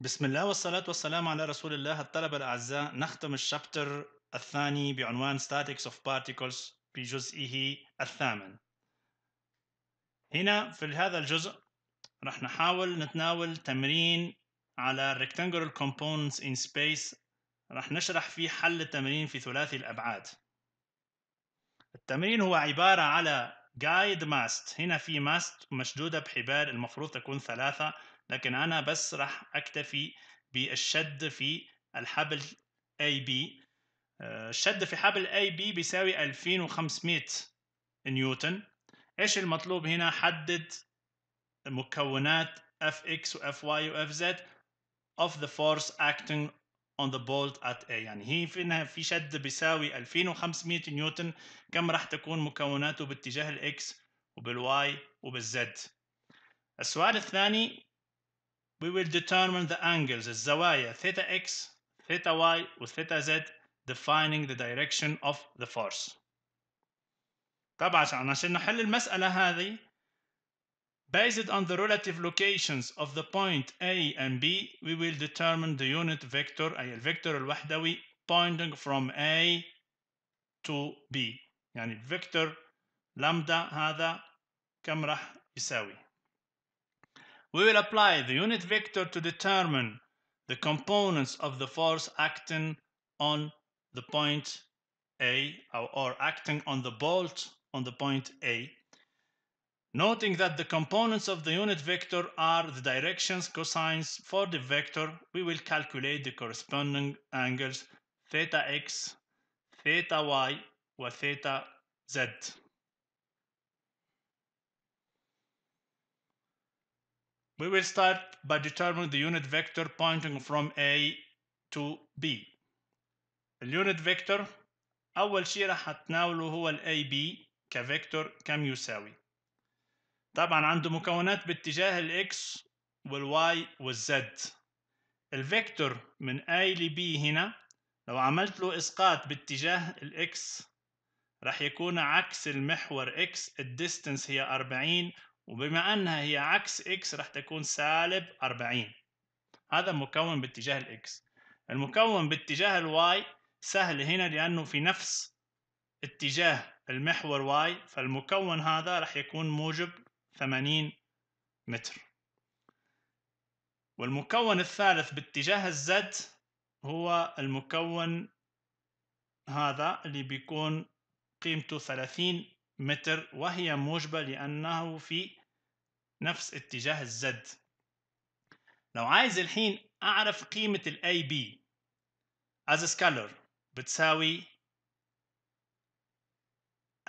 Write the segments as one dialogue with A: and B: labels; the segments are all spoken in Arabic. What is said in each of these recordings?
A: بسم الله والصلاة والسلام على رسول الله الطلبة الأعزاء نختم الشابتر الثاني بعنوان Statics of Particles بجزئه الثامن هنا في هذا الجزء راح نحاول نتناول تمرين على Rectangular Components in Space راح نشرح فيه حل التمرين في ثلاثي الأبعاد التمرين هو عبارة على Guide Mast هنا في Mast مشدودة بحبال المفروض تكون ثلاثة لكن أنا بس راح أكتفي بالشد في الحبل اي آه، بي الشد في حبل اي بي بيساوي 2500 نيوتن ايش المطلوب هنا حدد مكونات اف اكس واف واي واف زد of the force acting on the bolt at A يعني هي فينا في شد بيساوي 2500 نيوتن كم راح تكون مكوناته باتجاه الاكس وبالواي وبالزد السؤال الثاني we will determine the angles الزوايا theta x, theta y theta z defining the direction of the force. طبعا عشان نحل المسألة هذه based on the relative locations of the point A and B we will determine the unit vector أي الفيكتور الوحدوي pointing from A to B يعني الفيكتور لامدا هذا كم راح يساوي we will apply the unit vector to determine the components of the force acting on the point A or, acting on the bolt on the point A, noting that the components of the unit vector are the directions cosines for the vector, we will calculate the corresponding angles theta x, theta y, or theta z. We will start by determining the unit vector pointing from A to B اليونت فيكتور أول شيء راح أتناوله هو ال AB كفيكتور كم يساوي طبعا عنده مكونات باتجاه Y والـ Z. الفيكتور من A ل B هنا لو عملت له إسقاط باتجاه X راح يكون عكس المحور X الديستنس هي 40 وبما أنها هي عكس إكس راح تكون سالب 40 هذا مكون باتجاه الإكس المكون باتجاه الواي سهل هنا لأنه في نفس اتجاه المحور واي فالمكون هذا راح يكون موجب 80 متر والمكون الثالث باتجاه الزد هو المكون هذا اللي بيكون قيمته 30 متر وهي موجبة لأنه في نفس اتجاه الزد لو عايز الحين أعرف قيمة ال AB as a scalar بتساوي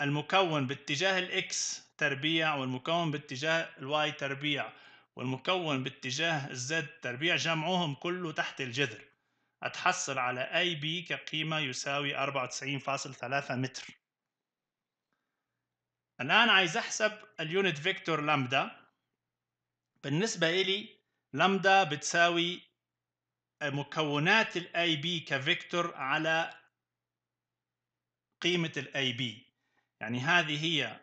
A: المكون باتجاه X تربيع والمكون باتجاه Y تربيع والمكون باتجاه Z تربيع جمعهم كله تحت الجذر أتحصل على AB كقيمة يساوي 94.3 متر الآن عايز أحسب اليونت فيكتور لامدا بالنسبة إلي لامدا بتساوي آه، مكونات الاي بي كفيكتور على قيمة الاي بي يعني هذه هي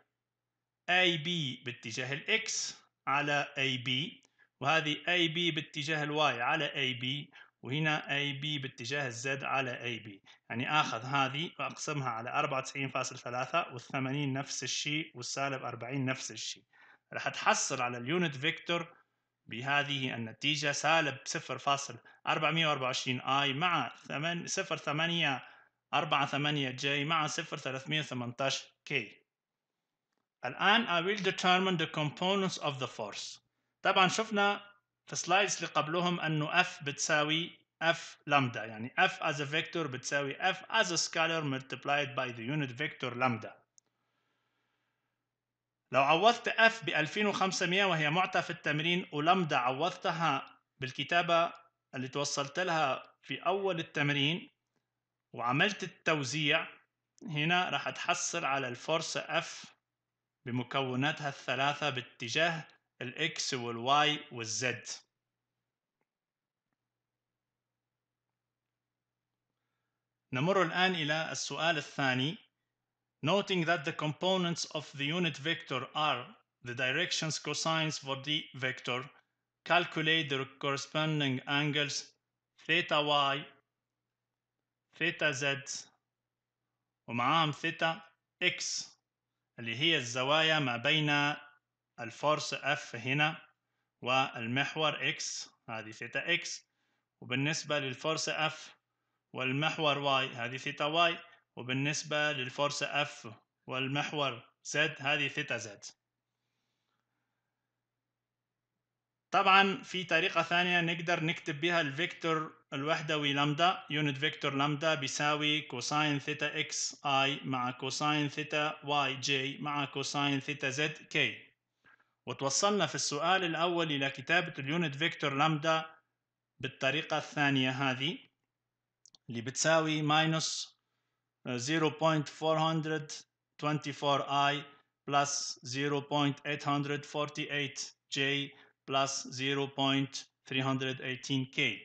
A: اي بي باتجاه الاكس على اي بي وهذه اي بي باتجاه الواي على اي بي وهنا اي بي باتجاه الزد على اي بي يعني اخذ هذه واقسمها على 94.3 وال80 نفس الشيء والسالب 40 نفس الشيء رح تحصل على اليونت فيكتور بهذه النتيجة سالب 0.424 i مع 0.848 j مع 0.318 كي الآن I will determine the components of the force طبعا شفنا في سلايدز اللي قبلهم انه F بتساوي F لامدا يعني F as a vector بتساوي F as a scalar multiplied by the unit vector lambda لو عوضت F ب 2500 وهي معطى في التمرين ولمدة عوضتها بالكتابة اللي توصلت لها في أول التمرين وعملت التوزيع هنا راح تحصل على الفرصة F بمكوناتها الثلاثة باتجاه X Y وال Z نمر الآن إلى السؤال الثاني noting that the components of the unit vector are the directions cosines for the vector, calculate the corresponding angles theta y, theta z ومعاهم theta x اللي هي الزوايا ما بين الفورس F هنا والمحور X هذه theta X وبالنسبة للفورس F والمحور Y هذه theta Y وبالنسبة للفرصة F والمحور Z هذه ثيتا Z طبعا في طريقة ثانية نقدر نكتب بها الفيكتور الوحدوي لامدا يونت فيكتور لامدا بيساوي كوساين ثيتا اكس اي مع كوساين ثيتا واي جي مع كوساين ثيتا زد كي وتوصلنا في السؤال الأول إلى كتابة اليونت فيكتور لامدا بالطريقة الثانية هذه اللي بتساوي ماينس 0.424i plus 0.848j plus 0.318k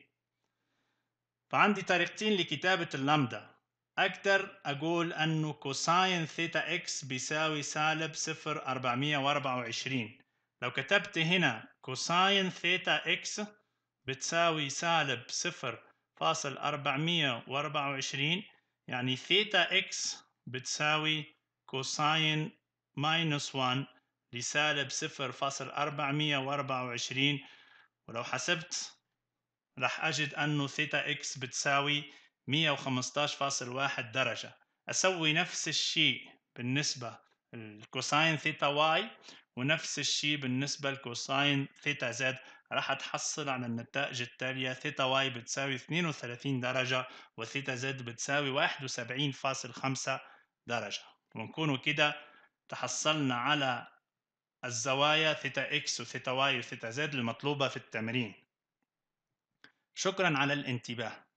A: فعندي طريقتين لكتابة اللامدا أقدر أقول أنه كوساين ثيتا إكس بيساوي سالب صفر أربعمية وأربعة وعشرين لو كتبت هنا كوساين ثيتا إكس بتساوي سالب صفر فاصل أربعمية وأربعة وعشرين يعني ثيتا إكس بتساوي كوساين ماينس 1 لسالب 0.424 ولو حسبت رح أجد أنه ثيتا إكس بتساوي 115.1 درجة أسوي نفس الشيء بالنسبة الكوساين ثيتا واي ونفس الشيء بالنسبة لكوساين ثيتا زد راح تحصل على النتائج التالية ثيتا واي بتساوي 32 درجة وثيتا زد بتساوي 71.5 درجة ونكون كده تحصلنا على الزوايا ثيتا اكس وثيتا واي وثيتا زد المطلوبة في التمرين شكرا على الانتباه